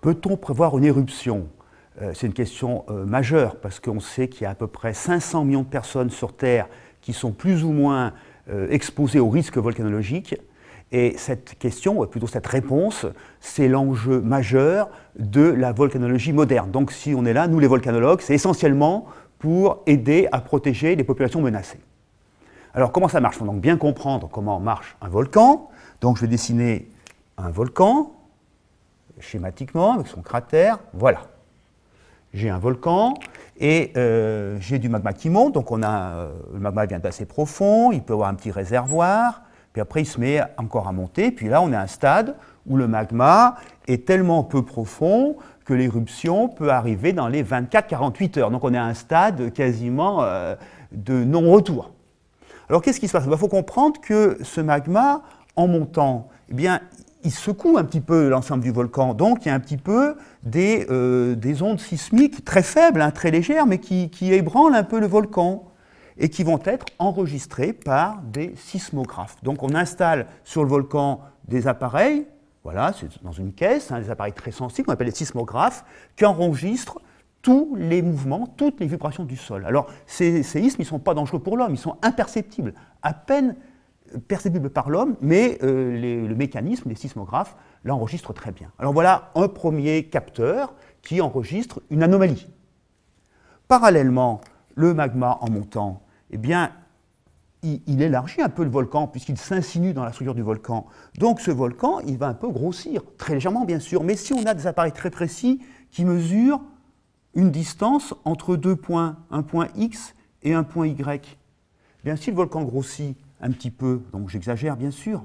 Peut-on prévoir une éruption euh, C'est une question euh, majeure parce qu'on sait qu'il y a à peu près 500 millions de personnes sur Terre qui sont plus ou moins euh, exposées aux risques volcanologiques. Et cette question, ou plutôt cette réponse, c'est l'enjeu majeur de la volcanologie moderne. Donc si on est là, nous les volcanologues, c'est essentiellement pour aider à protéger les populations menacées. Alors comment ça marche Il faut donc bien comprendre comment marche un volcan. Donc je vais dessiner un volcan schématiquement avec son cratère. Voilà. J'ai un volcan et euh, j'ai du magma qui monte, donc on a, euh, le magma vient d'assez profond, il peut avoir un petit réservoir, puis après il se met encore à monter, puis là on a un stade où le magma est tellement peu profond que l'éruption peut arriver dans les 24-48 heures. Donc on est à un stade quasiment euh, de non-retour. Alors qu'est-ce qui se passe Il ben, faut comprendre que ce magma, en montant, eh bien, il secoue un petit peu l'ensemble du volcan. Donc il y a un petit peu des, euh, ondes sismiques très faibles, hein, très légères, mais qui, ébranlent un peu le volcan et qui vont être enregistrées par des sismographes. Donc on installe sur le volcan des appareils, voilà, c'est dans une caisse, hein, des appareils très sensibles qu'on appelle les sismographes, qui enregistrent tous les mouvements, toutes les vibrations du sol. Alors ces séismes, ils ne sont pas dangereux pour l'homme, ils sont imperceptibles. À peine perceptible par l'homme, mais euh, le mécanisme des sismographes l'enregistre très bien. Alors voilà un premier capteur qui enregistre une anomalie. Parallèlement, le magma en montant, eh bien, il, élargit un peu le volcan puisqu'il s'insinue dans la structure du volcan. Donc ce volcan, il va un peu grossir, très légèrement bien sûr, mais si on a des appareils très précis qui mesurent une distance entre deux points, un point X et un point Y, eh bien si le volcan grossit un petit peu, donc j'exagère bien sûr,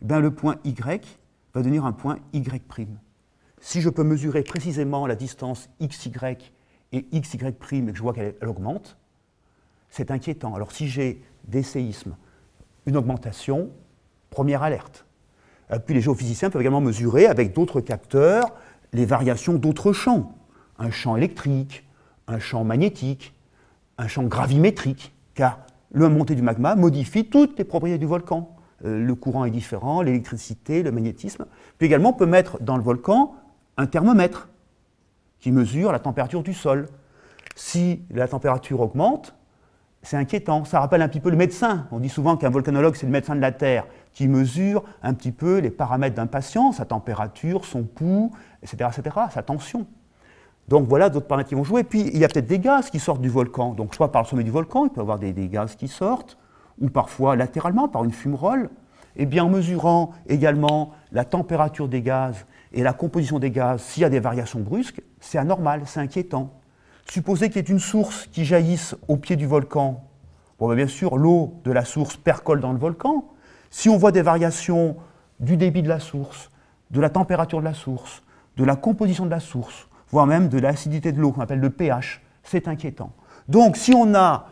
eh ben, le point y va devenir un point y'. Si je peux mesurer précisément la distance xy et xy' et que je vois qu'elle augmente, c'est inquiétant. Alors si j'ai des séismes, une augmentation, première alerte. Euh, puis les géophysiciens peuvent également mesurer avec d'autres capteurs les variations d'autres champs. Un champ électrique, un champ magnétique, un champ gravimétrique, car le montée du magma modifie toutes les propriétés du volcan. Euh, le courant est différent, l'électricité, le magnétisme. Puis également, on peut mettre dans le volcan un thermomètre qui mesure la température du sol. Si la température augmente, c'est inquiétant. Ça rappelle un petit peu le médecin. On dit souvent qu'un volcanologue, c'est le médecin de la Terre, qui mesure un petit peu les paramètres d'un patient, sa température, son pouls, etc., etc., sa tension. Donc voilà d'autres paramètres qui vont jouer. Puis il y a peut-être des gaz qui sortent du volcan. Donc soit par le sommet du volcan, il peut y avoir des, gaz qui sortent, ou parfois latéralement par une fumerole. Et bien en mesurant également la température des gaz et la composition des gaz, s'il y a des variations brusques, c'est anormal, c'est inquiétant. Supposer qu'il y ait une source qui jaillisse au pied du volcan, bon, ben, bien sûr, l'eau de la source percole dans le volcan. Si on voit des variations du débit de la source, de la température de la source, de la composition de la source, voire même de l'acidité de l'eau, qu'on appelle le pH. C'est inquiétant. Donc si on a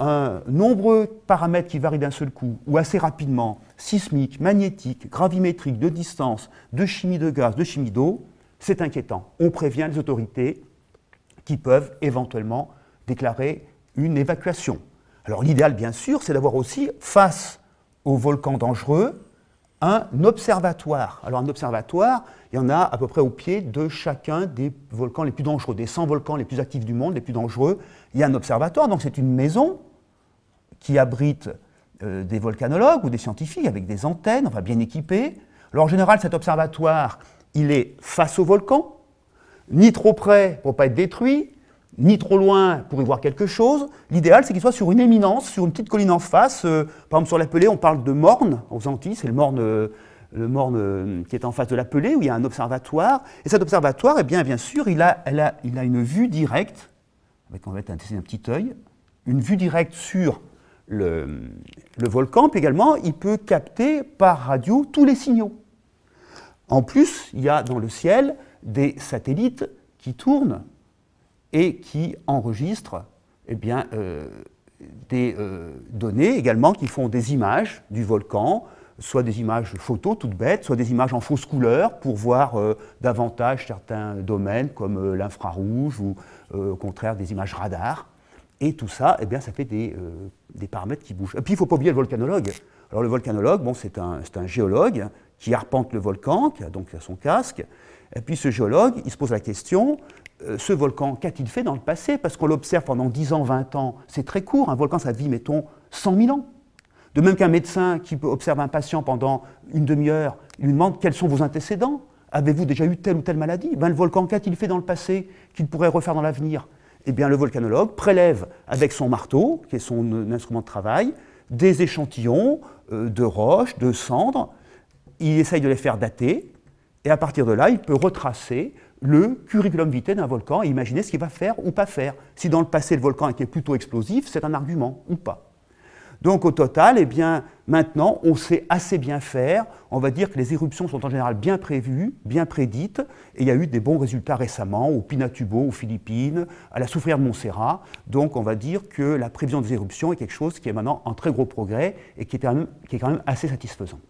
un nombreux paramètres qui varient d'un seul coup, ou assez rapidement, sismique, magnétique, gravimétrique, de distance, de chimie de gaz, de chimie d'eau, c'est inquiétant. On prévient les autorités qui peuvent éventuellement déclarer une évacuation. Alors l'idéal, bien sûr, c'est d'avoir aussi, face aux volcans dangereux, un observatoire. Alors un observatoire, il y en a à peu près au pied de chacun des volcans les plus dangereux, des 100 volcans les plus actifs du monde, les plus dangereux. Il y a un observatoire, donc c'est une maison qui abrite euh, des volcanologues ou des scientifiques avec des antennes, enfin bien équipées. Alors en général, cet observatoire, il est face au volcan, ni trop près pour ne pas être détruit, ni trop loin pour y voir quelque chose. L'idéal, c'est qu'il soit sur une éminence, sur une petite colline en face. Euh, par exemple, sur Pelée, on parle de Morne, aux Antilles, c'est le Morne, euh, euh, qui est en face de Pelée, où il y a un observatoire. Et cet observatoire, eh bien, bien sûr, il a, il a une vue directe, avec en fait un, petit œil, une vue directe sur le, le volcan, puis également, il peut capter par radio tous les signaux. En plus, il y a dans le ciel des satellites qui tournent et qui enregistre eh bien, euh, des euh, données également qui font des images du volcan, soit des images photos toutes bêtes, soit des images en fausse couleur pour voir euh, davantage certains domaines comme l'infrarouge ou au contraire des images radar. Et tout ça, eh bien, ça fait des, des paramètres qui bougent. Et puis il ne faut pas oublier le volcanologue. Alors le volcanologue, bon, c'est un, un géologue qui arpente le volcan, qui a donc son casque, et puis ce géologue, il se pose la question euh, ce volcan, qu'a-t-il fait dans le passé Parce qu'on l'observe pendant 10 ans, 20 ans, c'est très court. Un volcan, ça vit, mettons, 100 000 ans. De même qu'un médecin qui observe un patient pendant une demi-heure, il lui demande quels sont vos antécédents Avez-vous déjà eu telle ou telle maladie ben, Le volcan, qu'a-t-il fait dans le passé qu'il pourrait refaire dans l'avenir Eh bien, le volcanologue prélève avec son marteau, qui est son euh, instrument de travail, des échantillons euh, de roches, de cendres. Il essaye de les faire dater, et à partir de là, il peut retracer le curriculum vitae d'un volcan et imaginer ce qu'il va faire ou pas faire. Si dans le passé le volcan était plutôt explosif, c'est un argument ou pas. Donc au total, eh maintenant, on sait assez bien faire. On va dire que les éruptions sont en général bien prévues, bien prédites, et il y a eu des bons résultats récemment au Pinatubo, aux Philippines, à la Soufrière de Montserrat. Donc on va dire que la prévision des éruptions est quelque chose qui est maintenant en très gros progrès et qui est quand même assez satisfaisant.